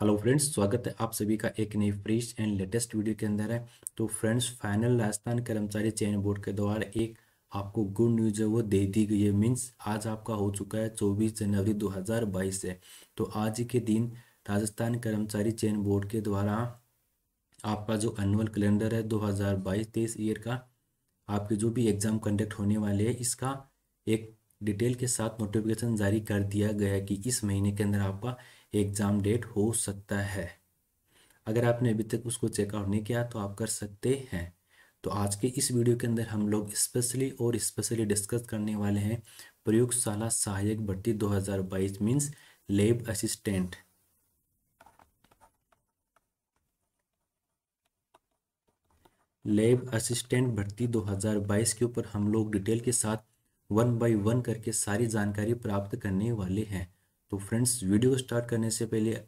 hello friends स्वागत है आप सभी का एक नई फ्रेश एंड लेटेस्ट वीडियो के अंदर है तो फ्रेंड्स फाइनल राजस्थान कर्मचारी चयन बोर्ड के द्वारा एक आपको गुड न्यूज है वो दे दी गई है मीन्स आज आपका हो चुका है 24 जनवरी 2022 से तो आज के दिन राजस्थान कर्मचारी चयन बोर्ड के द्वारा आपका जो एनुअल कैलेंडर है दो हज़ार ईयर का आपके जो भी एग्ज़ाम कंडक्ट होने वाले हैं इसका एक डिटेल के साथ नोटिफिकेशन जारी कर दिया गया है कि इस महीने के अंदर आपका एग्ज़ाम डेट हो सकता है अगर आपने अभी तक उसको चेकआउट नहीं किया तो आप कर सकते हैं तो आज के इस वीडियो के अंदर हम लोग स्पेशली और स्पेशली डिस्कस करने वाले हैं प्रयोगशाला सहायक भर्ती 2022 means lab assistant lab assistant भर्ती 2022 के ऊपर हम लोग डिटेल के साथ वन बाय वन करके सारी जानकारी प्राप्त करने वाले हैं तो फ्रेंड्स वीडियो को स्टार्ट करने से पहले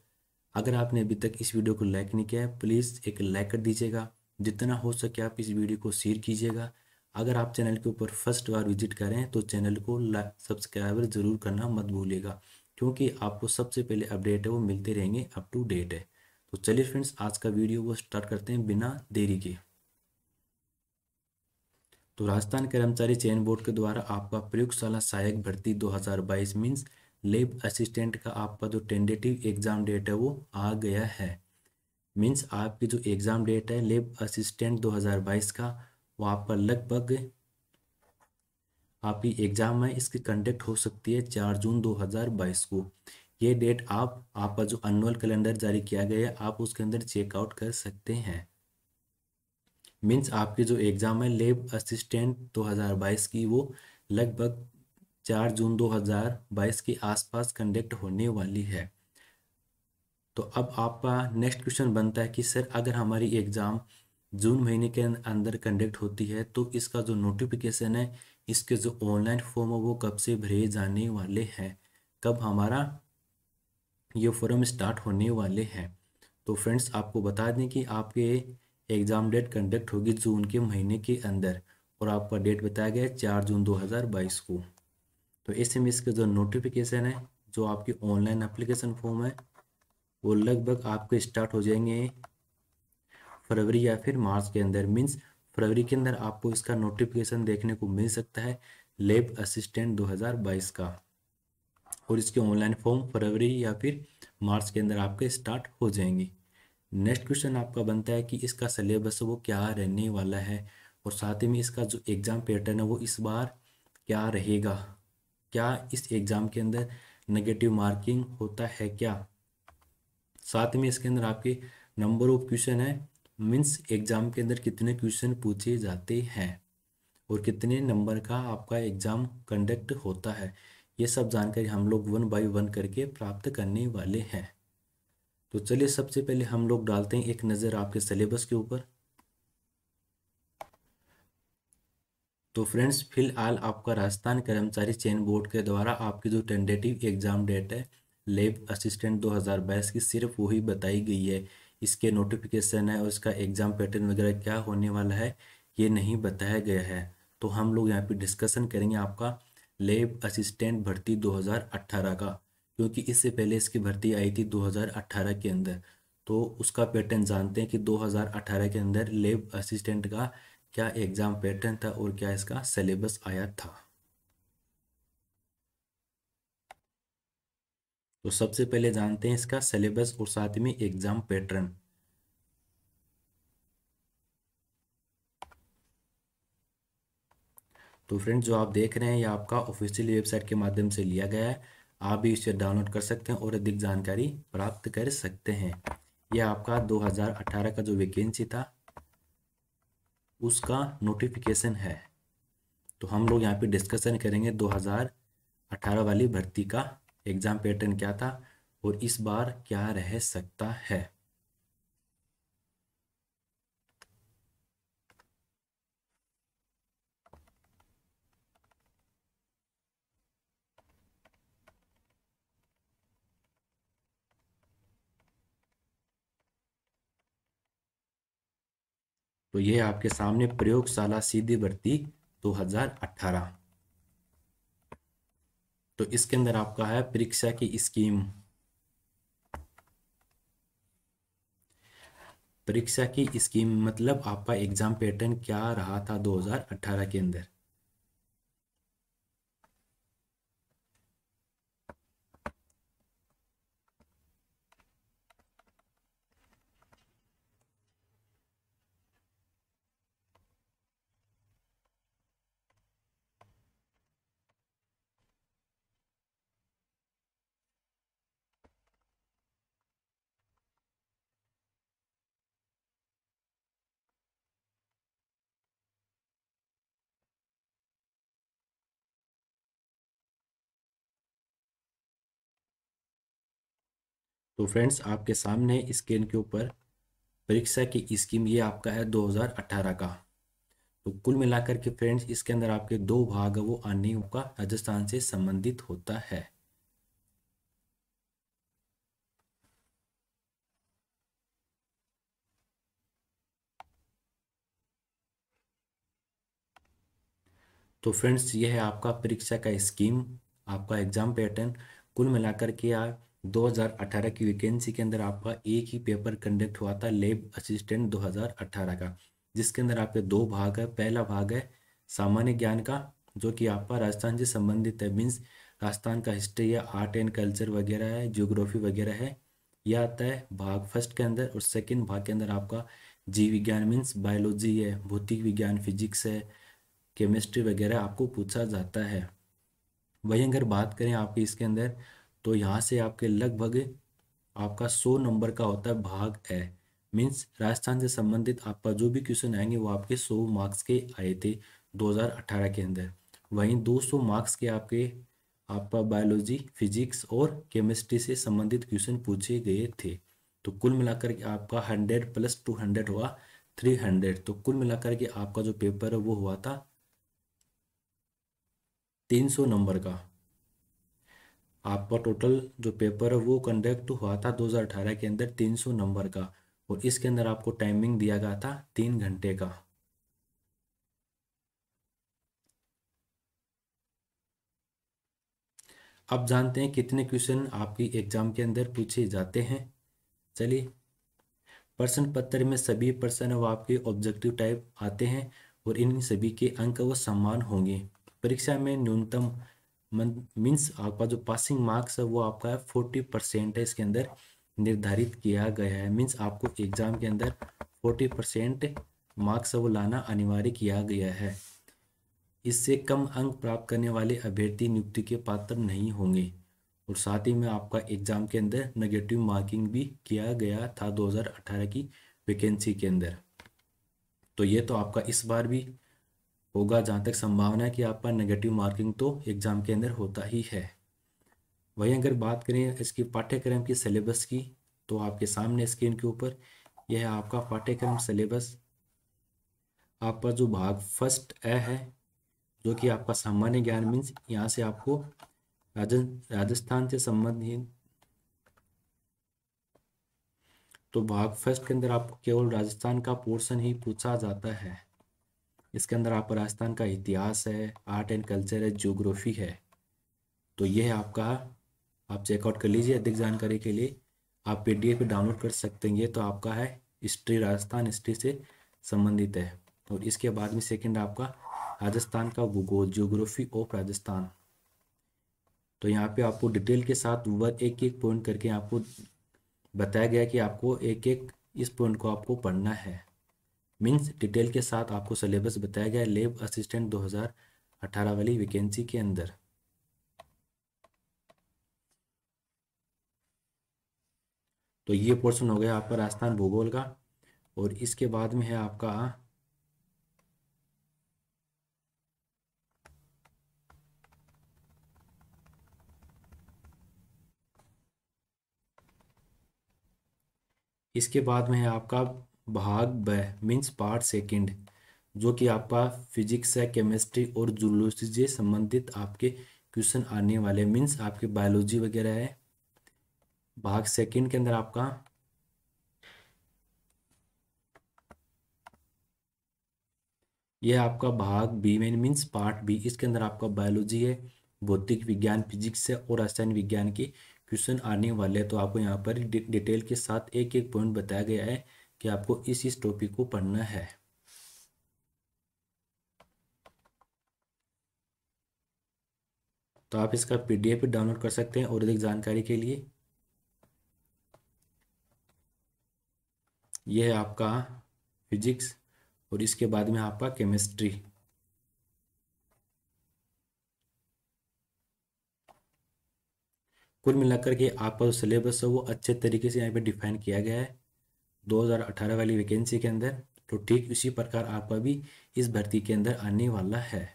अगर आपने अभी तक इस वीडियो को लाइक नहीं किया है प्लीज़ एक लाइक कर दीजिएगा जितना हो सके आप इस वीडियो को शेयर कीजिएगा अगर आप चैनल के ऊपर फर्स्ट बार विजिट करें तो चैनल को सब्सक्राइबर ज़रूर करना मत भूलिएगा क्योंकि आपको सबसे पहले अपडेट है वो मिलते रहेंगे अप टू डेट है तो चलिए फ्रेंड्स आज का वीडियो वो स्टार्ट करते हैं बिना देरी के तो राजस्थान कर्मचारी चयन बोर्ड के द्वारा आपका प्रयोगशाला सहायक भर्ती 2022 मींस लेब असिस्टेंट का आपका जो टेंडेटिव एग्ज़ाम डेट है वो आ गया है मीन्स आपकी जो एग्ज़ाम डेट है लेब असिस्टेंट 2022 का वो आपका लगभग आपकी एग्ज़ाम है इसकी कंडक्ट हो सकती है चार जून 2022 को ये डेट आप आपका जो अनुअल कैलेंडर जारी किया गया है आप उसके अंदर चेकआउट कर सकते हैं मीन्स आपकी जो एग्ज़ाम है लेब असिस्टेंट 2022 की वो लगभग चार जून 2022 के आसपास कंडक्ट होने वाली है तो अब आपका नेक्स्ट क्वेश्चन बनता है कि सर अगर हमारी एग्ज़ाम जून महीने के अं-, अंदर कंडक्ट होती है तो इसका जो नोटिफिकेशन है इसके जो ऑनलाइन फॉर्म है वो कब से भरे जाने वाले हैं कब हमारा ये फॉर्म स्टार्ट होने वाले हैं तो फ्रेंड्स आपको बता दें कि आपके एग्ज़ाम डेट कंडक्ट होगी जून के महीने के अंदर और आपका डेट बताया गया है चार जून बाईस को तो एस एम के जो नोटिफिकेशन है जो आपकी ऑनलाइन अप्लीकेशन फॉर्म है वो लगभग आपके स्टार्ट हो जाएंगे फरवरी या फिर मार्च के अंदर मीन्स फरवरी के अंदर आपको इसका नोटिफिकेशन देखने को मिल सकता है लेब असिस्टेंट 2022 का और इसके ऑनलाइन फॉर्म फरवरी या फिर मार्च के अंदर आपके स्टार्ट हो जाएंगे नेक्स्ट क्वेश्चन आपका बनता है कि इसका सिलेबस वो क्या रहने वाला है और साथ ही में इसका जो एग्ज़ाम पैटर्न है वो इस बार क्या रहेगा क्या इस एग्ज़ाम के अंदर नेगेटिव मार्किंग होता है क्या साथ में इसके अंदर आपके नंबर ऑफ क्वेश्चन है मीन्स एग्ज़ाम के अंदर कितने क्वेश्चन पूछे जाते हैं और कितने नंबर का आपका एग्ज़ाम कंडक्ट होता है ये सब जानकारी हम लोग वन बाय वन करके प्राप्त करने वाले हैं तो चलिए सबसे पहले हम लोग डालते हैं एक नज़र आपके सिलेबस के ऊपर तो फ्रेंड्स फिलहाल आपका राजस्थान कर्मचारी चयन बोर्ड के द्वारा आपकी जो टेंडेटिव एग्जाम डेट है लेब असिस्टेंट 2022 की सिर्फ वही बताई गई है इसके नोटिफिकेशन है और इसका एग्ज़ाम पैटर्न वगैरह क्या होने वाला है ये नहीं बताया गया है तो हम लोग यहाँ पे डिस्कशन करेंगे आपका लेब असिस्टेंट भर्ती 2018 का क्योंकि इससे पहले इसकी भर्ती आई थी 2018 के अंदर तो उसका पैटर्न जानते हैं कि 2018 के अंदर लेब असिस्टेंट का क्या एग्ज़ाम पैटर्न था और क्या इसका सिलेबस आया था तो सबसे पहले जानते हैं इसका सिलेबस और साथ में एग्ज़ाम पैटर्न तो फ्रेंड्स जो आप देख रहे हैं ये आपका ऑफिशियल वेबसाइट के माध्यम से लिया गया है आप भी इसे डाउनलोड कर सकते हैं और अधिक जानकारी प्राप्त कर सकते हैं यह आपका 2018 का जो वैकेंसी था उसका नोटिफिकेशन है तो हम लोग यहाँ पे डिस्कशन करेंगे 2018 वाली भर्ती का एग्ज़ाम पैटर्न क्या था और इस बार क्या रह सकता है तो ये आपके सामने प्रयोगशाला सीधी भर्ती 2018 तो इसके अंदर आपका है परीक्षा की स्कीम परीक्षा की स्कीम मतलब आपका एग्जाम पैटर्न क्या रहा था 2018 के अंदर तो फ्रेंड्स आपके सामने स्क्रीन के ऊपर परीक्षा की स्कीम ये आपका है 2018 का तो कुल मिलाकर के फ्रेंड्स इसके अंदर आपके दो भाग वो अन्य का राजस्थान से संबंधित होता है तो फ्रेंड्स यह है आपका परीक्षा का स्कीम आपका एग्जाम पैटर्न कुल मिलाकर के आप 2018 की वैकेंसी के अंदर आपका एक ही पेपर कंडक्ट हुआ था लेब असिस्टेंट 2018 का जिसके अंदर आपके दो भाग है पहला भाग है सामान्य ज्ञान का जो कि आपका राजस्थान से संबंधित है मीन्स राजस्थान का हिस्ट्री या आर्ट एंड कल्चर वगैरह है ज्योग्राफी वगैरह है यह आता है भाग फर्स्ट के अंदर और सेकेंड भाग के अंदर आपका जीव विज्ञान मीन्स बायोलॉजी है भौतिक विज्ञान फिजिक्स है केमिस्ट्री वगैरह आपको पूछा जाता है वहीं अगर बात करें आपकी इसके अंदर तो यहाँ से आपके लगभग आपका सौ नंबर का होता है भाग ए मीन्स राजस्थान से संबंधित आपका जो भी क्वेश्चन आएंगे वो आपके सौ मार्क्स के आए थे 2018 के अंदर वहीं 200 मार्क्स के आपके आपका बायोलॉजी फिजिक्स और केमिस्ट्री से संबंधित क्वेश्चन पूछे गए थे तो कुल मिलाकर के आपका 100 प्लस 200 हुआ हंड्रेड तो कुल मिलाकर के आपका जो पेपर है वो हुआ था सौ नंबर का आपका टोटल जो पेपर है वो कंडक्ट हुआ था 2018 के अंदर 300 नंबर का और इसके अंदर आपको टाइमिंग दिया गया था तीन घंटे का अब जानते हैं कितने क्वेश्चन आपकी एग्जाम के अंदर पूछे जाते हैं चलिए प्रश्न पत्र में सभी प्रश्न व आपके ऑब्जेक्टिव टाइप आते हैं और इन सभी के अंक व समान होंगे परीक्षा में न्यूनतम मीन्स आपका जो पासिंग मार्क्स है वो आपका है फोर्टी परसेंट है इसके अंदर निर्धारित किया गया है मीन्स आपको एग्ज़ाम के अंदर फोर्टी परसेंट मार्क्स वो लाना अनिवार्य किया गया है इससे कम अंक प्राप्त करने वाले अभ्यर्थी नियुक्ति के पात्र नहीं होंगे और साथ ही में आपका एग्ज़ाम के अंदर नेगेटिव मार्किंग भी किया गया था 2018 की वैकेंसी के अंदर तो ये तो आपका इस बार भी होगा जहाँ तक संभावना है कि आपका नेगेटिव मार्किंग तो एग्ज़ाम के अंदर होता ही है वहीं अगर बात करें इसकी पाठ्यक्रम की सिलेबस की तो आपके सामने स्क्रीन के ऊपर यह है आपका पाठ्यक्रम सिलेबस आपका जो भाग फर्स्ट ए है जो कि आपका सामान्य ज्ञान मीन्स यहाँ से आपको राजस्थान से संबंधित तो भाग फर्स्ट के अंदर आपको केवल राजस्थान का पोर्शन ही पूछा जाता है इसके अंदर आपका राजस्थान का इतिहास है आर्ट एंड कल्चर है जोग्राफी है तो ये है आपका आप चेकआउट कर लीजिए अधिक जानकारी के लिए आप पी डी डाउनलोड कर सकते हैं ये तो आपका है हिस्ट्री राजस्थान हिस्ट्री से संबंधित है और इसके बाद में सेकंड आपका राजस्थान का भूगोल जोग्राफी ऑफ राजस्थान तो यहाँ पे आपको डिटेल के साथ वह एक एक पॉइंट करके आपको बताया गया कि आपको एक एक इस पॉइंट को आपको पढ़ना है मीन्स डिटेल के साथ आपको सिलेबस बताया गया लेब असिस्टेंट 2018 वाली वैकेंसी के अंदर तो ये पोर्शन हो गया आपका राजस्थान भूगोल का और इसके बाद में है आपका इसके बाद में है आपका भाग ब मीन्स पार्ट सेकंड जो कि आपका फिजिक्स है केमिस्ट्री और जूलॉजी से संबंधित आपके क्वेश्चन आने वाले मीन्स आपके बायोलॉजी वगैरह है भाग सेकंड के अंदर आपका यह आपका भाग B main means part B इसके अंदर आपका बायोलॉजी है भौतिक विज्ञान फिजिक्स है और रसायन विज्ञान के क्वेश्चन आने वाले हैं तो आपको यहाँ पर डिटेल के साथ एक एक पॉइंट बताया गया है कि आपको इस इस टॉपिक को पढ़ना है तो आप इसका पीडीएफ भी डाउनलोड कर सकते हैं और अधिक जानकारी के लिए यह है आपका फिजिक्स और इसके बाद में आपका केमिस्ट्री कुल मिलाकर के आपका जो सिलेबस है वो अच्छे तरीके से यहाँ पे डिफाइन किया गया है 2018 वाली वैकेंसी के अंदर तो ठीक उसी प्रकार आपका भी इस भर्ती के अंदर आने वाला है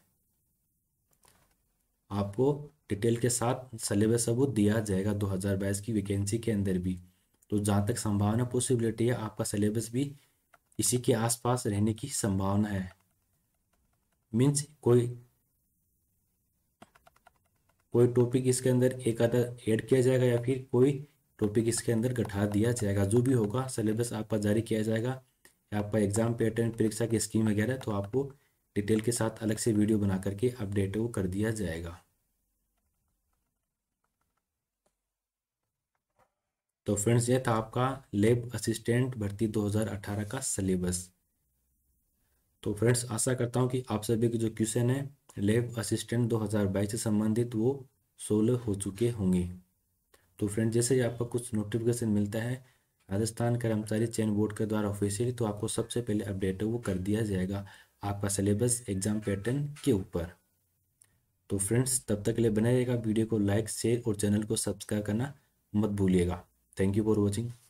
आपको डिटेल के साथ सलेबस सबूत दिया जाएगा 2022 की वैकेंसी के अंदर भी तो जहाँ तक संभावना पॉसिबिलिटी है आपका सलेबस भी इसी के आसपास रहने की संभावना है मीन्स कोई कोई टॉपिक इसके अंदर एक आधा ऐड किया जाएगा या फिर कोई टॉपिक इसके अंदर गठा दिया जाएगा जो भी होगा सिलेबस आपका जारी किया जाएगा आपका एग्जाम पैटर्न परीक्षा की स्कीम वगैरह तो आपको डिटेल के साथ अलग से वीडियो बना करके अपडेट वो कर दिया जाएगा तो फ्रेंड्स ये था आपका लेब असिस्टेंट भर्ती 2018 का सिलेबस तो फ्रेंड्स आशा करता हूँ कि आप सभी के जो क्वेश्चन है लेब असिस्टेंट 2022 से संबंधित वो सोलह हो चुके होंगे तो फ्रेंड जैसे ही आपको कुछ नोटिफिकेशन मिलता है राजस्थान कर्मचारी चयन बोर्ड के द्वारा ऑफिशियली तो आपको सबसे पहले अपडेट है वो कर दिया जाएगा आपका सिलेबस एग्जाम पैटर्न के ऊपर तो फ्रेंड्स तब तक के लिए बने रहेगा वीडियो को लाइक शेयर और चैनल को सब्सक्राइब करना मत भूलिएगा थैंक यू फॉर वॉचिंग